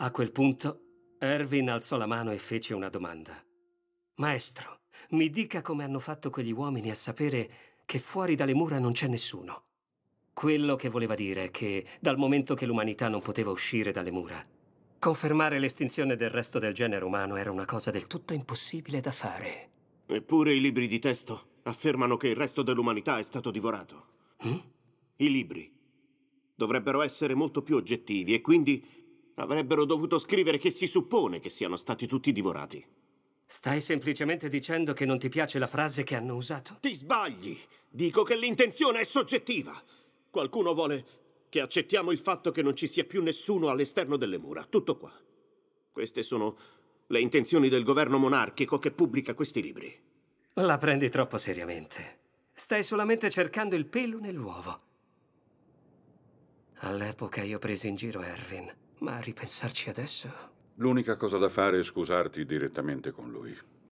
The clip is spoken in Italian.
A quel punto, Erwin alzò la mano e fece una domanda. Maestro, mi dica come hanno fatto quegli uomini a sapere che fuori dalle mura non c'è nessuno. Quello che voleva dire è che, dal momento che l'umanità non poteva uscire dalle mura, confermare l'estinzione del resto del genere umano era una cosa del tutto impossibile da fare. Eppure i libri di testo affermano che il resto dell'umanità è stato divorato. Mm? I libri dovrebbero essere molto più oggettivi e quindi Avrebbero dovuto scrivere che si suppone che siano stati tutti divorati. Stai semplicemente dicendo che non ti piace la frase che hanno usato? Ti sbagli! Dico che l'intenzione è soggettiva! Qualcuno vuole che accettiamo il fatto che non ci sia più nessuno all'esterno delle mura. Tutto qua. Queste sono le intenzioni del governo monarchico che pubblica questi libri. La prendi troppo seriamente. Stai solamente cercando il pelo nell'uovo. All'epoca io presi in giro Erwin. Ma a ripensarci adesso? L'unica cosa da fare è scusarti direttamente con lui.